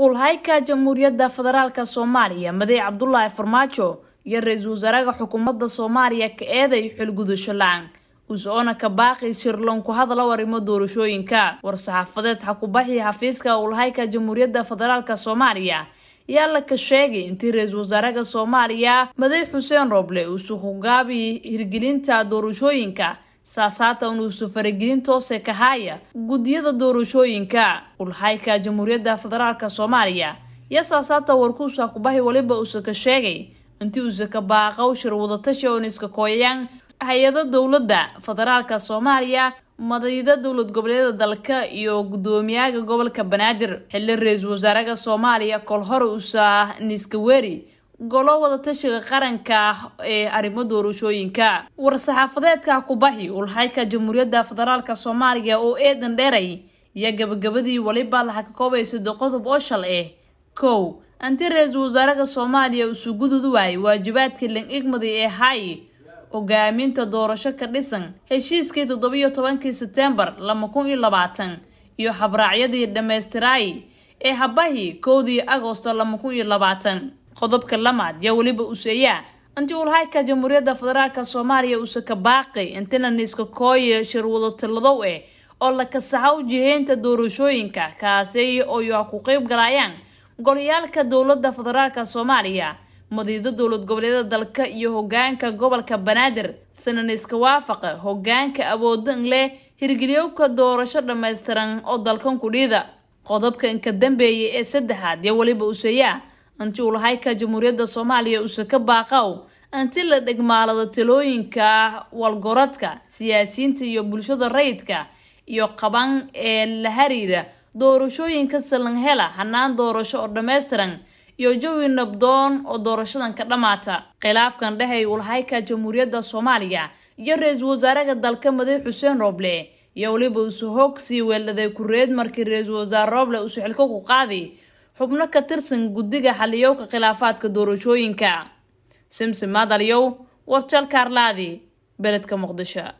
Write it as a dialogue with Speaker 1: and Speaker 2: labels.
Speaker 1: ulhayka jamhuuriyadda federaalka soomaaliya madae cabdulaahi farmaajo iyo ra-iisul wasaaraha xukuumadda soomaaliya ka eeday xilgudasho lacang us-oona ka baaqi shirlon ku hadala warimo doorashooyinka war-saxaafadeed xakubaxii xafiiska ulhayka jamhuuriyadda federaalk soomaaliya yaa la ka sheegay intii ra-iisul wasaaraha soomaaliya madae xuseen rooble ku gaabi hirgelinta doorashooyinka saasaata unuusu faragelin toose kahaaya guddiyada doorashooyinka ulhayka jamhuuriyadda federaalka soomaaliya yaa saasaata warkuusa kubahi waliba ka sheegay intii ka baaqow shir wadatashi oon iska kooyayaan hay-ada dowladda federaalka soomaaliya madadyada dowlad goboleedyada dalka iyo guddoomiyaaga gobolka banaadir xili ra-iisul wasaaraga soomaaliya kolhore usaah niskaweeri golo wadatashiga qaranka ee arrimo doorashooyinka war-saxaafadeedka kubaxi ulhayka jamhuuriyadda federaalk soomaaliya oo eedan dheeray iyo gabagabadii weliba laha ka koobaysa doqodob oo shal eh kow anti ra-iisul wasaaraha soomaaliya usu gududuwaay waajibaadkii lingigmadi ee hay hogaaminta doorasho ka dhisan heshiiskii toddobiyo tobankii setembar laba kun iyo labaatan iyo habraacyadii dhammaystiraay ee habahi kowdii agosto laba kun iyo labaatan qodobka lamaad yaa weliba useeyaa intii ka jamhuuriyadda federaalka soomaaliya uuse ka baaqay intina niiska kooye shirwado tilladow eh oo la kasaxo jiheynta doorashooyinka kaasi ooy ku qayb galayaan golayaalka dowladda federaalka soomaaliya madiido dowlad goboleeda dalka iyo hogaanka gobolka banaadir sinan iska waafaqa hogaanka aboodan leh hirgeliyowka doorasho dhammaystiran oo dalkan kudhiida qodobka inka dambeeya ee saddexaad iyo weliba useeyaa anti-ulahayka jamhuuriyadda soomaaliya ka baaqow anti la dhegmaalada talooyinka walgoradka siyaasiyiinta iyo bulshada rayidka iyo qaban ee la hariira doorashooyinka salanhela hanaan doorasho oo dhammaystiran iyo jawi nabdoon oo doorashadan ka dhammaata khilaafkan dhehay ulhayka jamhuuriyadda soomaaliya iyo ra-isul wasaaraha dalka madax xuseen rooble iyo weliba isu hoog sii weeladay ku reed markii ra-iisul wasaare rooble isu xilko ku qaaday xubno ka tirsan guddiga xaliyowka khilaafaadka doorashooyinka simsi madalyow warjalkaarlaadi beledka muqdisho